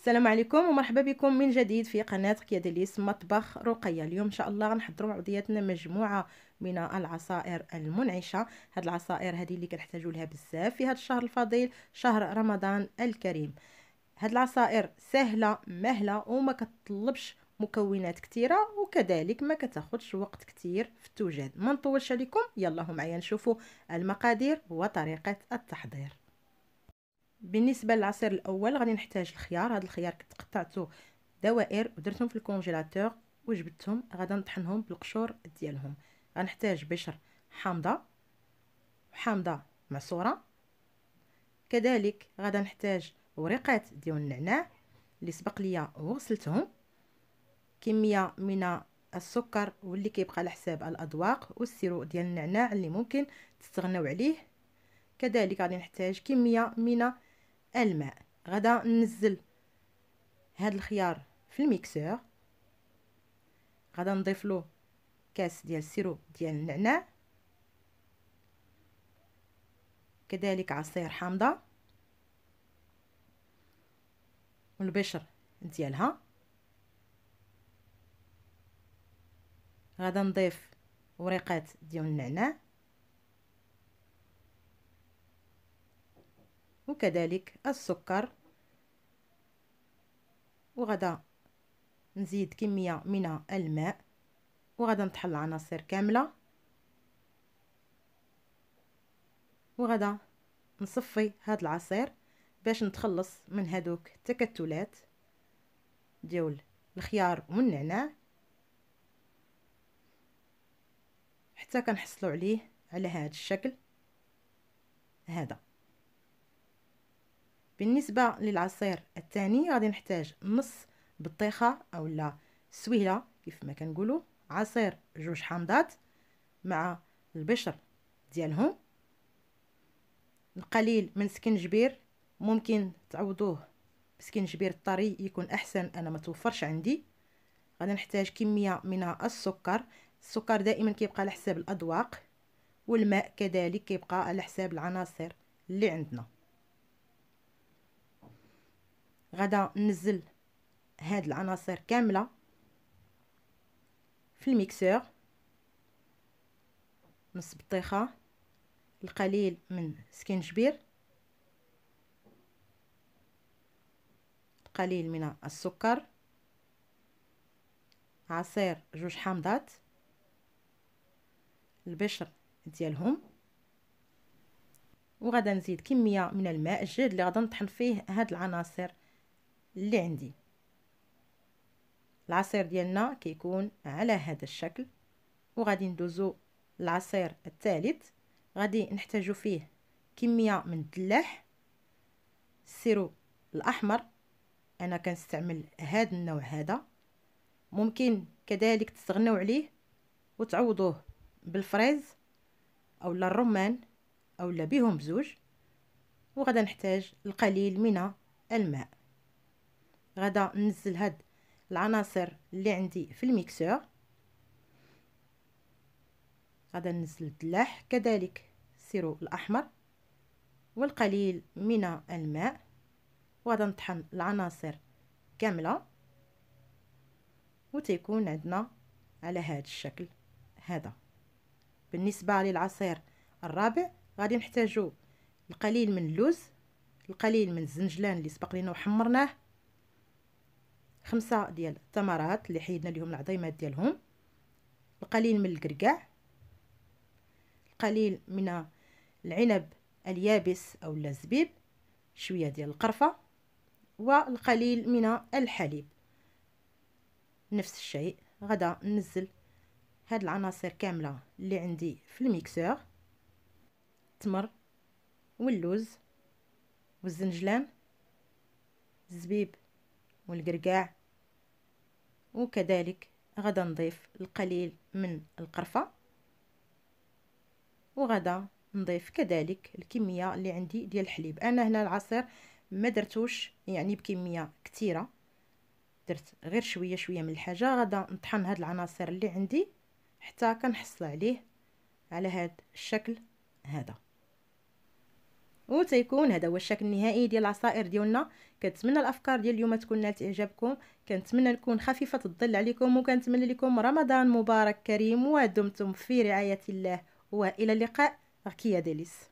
السلام عليكم ومرحبا بكم من جديد في قناة كياديليس مطبخ رقية اليوم إن شاء الله غنحضروا عضياتنا مجموعة من العصائر المنعشة هاد العصائر هذه اللي كنحتاجوا لها بزاف في هاد الشهر الفضيل شهر رمضان الكريم هاد العصائر سهلة مهلة وما كتطلبش مكونات كثيره وكذلك ما كتاخدش وقت كثير في التوجد ما نطولش عليكم يلا معايا نشوفوا المقادير وطريقه التحضير بالنسبه للعصير الاول غادي نحتاج الخيار هذا الخيار قطعته دوائر ودرتهم في الكونجيلاتور وجبدتهم غادي نطحنهم بالقشور ديالهم غنحتاج بشر حامضه وحامضه معصوره كذلك غادي نحتاج وريقات ديال النعناع اللي سبق ليا وغسلتهم كميه من السكر واللي كيبقى على حساب الاذواق والسيرو ديال النعناع اللي ممكن تستغناو عليه كذلك غادي نحتاج كميه من الماء غدا ننزل هاد الخيار في الميكسور غدا نضيف له كاس ديال السيرو ديال النعناع كذلك عصير حامضه والبشر ديالها غدا نضيف وريقات ديال النعناع وكذلك السكر وغدا نزيد كمية من الماء وغدا نطحن العناصر كاملة وغدا نصفي هاد العصير باش نتخلص من هادوك التكتلات ديول الخيار والنعناع حتى كنحصلوا عليه على هاد الشكل هذا بالنسبه للعصير الثاني غادي نحتاج نص بطيخه اولا سويله كيف ما كنقولوا عصير جوج حامضات مع البشر ديالهم القليل من سكنجبير ممكن تعوضوه بسكنجبير الطري يكون احسن انا ما توفرش عندي غادي نحتاج كميه من السكر السكر دائما كيبقى على حساب الاذواق والماء كذلك كيبقى على حساب العناصر اللي عندنا غدا ننزل هاد العناصر كامله في الميكسور نص بطيخه القليل من سكنجبير القليل من السكر عصير جوج حامضات البشر ديالهم وغادا نزيد كميه من الماء الجاد اللي غادا نطحن فيه هاد العناصر اللي عندي العصير ديالنا كيكون على هذا الشكل وغادي ندوزو العصير الثالث غادي نحتاجو فيه كميه من الدلاح السيرو الاحمر انا كنستعمل هذا النوع هذا ممكن كذلك تستغناو عليه وتعوضوه بالفريز او الرمان او بهم بزوج وغدا نحتاج القليل من الماء غدا ننزل هاد العناصر اللي عندي في الميكسور غدا ننزل الدلاح كذلك السيرو الاحمر والقليل من الماء وغدا نطحن العناصر كامله وتيكون عندنا على هذا الشكل هذا بالنسبه للعصير الرابع غادي نحتاجو القليل من اللوز القليل من الزنجلان اللي سبق لينا وحمرناه خمسة ديال التمرات اللي حيدنا ليهم العظيمات ديالهم القليل من الكركاع القليل من العنب اليابس او الزبيب شويه ديال القرفه والقليل من الحليب نفس الشيء غدا ننزل هاد العناصر كامله اللي عندي في الميكسور التمر واللوز والزنجلان الزبيب والقرقاع وكذلك غدا نضيف القليل من القرفة وغدا نضيف كذلك الكمية اللي عندي ديال الحليب انا هنا العصير ما درتوش يعني بكمية كثيرة درت غير شوية شوية من الحاجة غدا نطحن هاد العناصر اللي عندي حتى كنحصل عليه على هاد الشكل هذا وتيكون هذا هو الشكل النهائي ديال العصائر ديالنا كنتمنى الافكار ديال اليوم تكون نالت اعجابكم كنتمنى نكون خفيفه الظل عليكم وكنتمنى لكم رمضان مبارك كريم ودمتم في رعايه الله والى اللقاء ركيه ديليس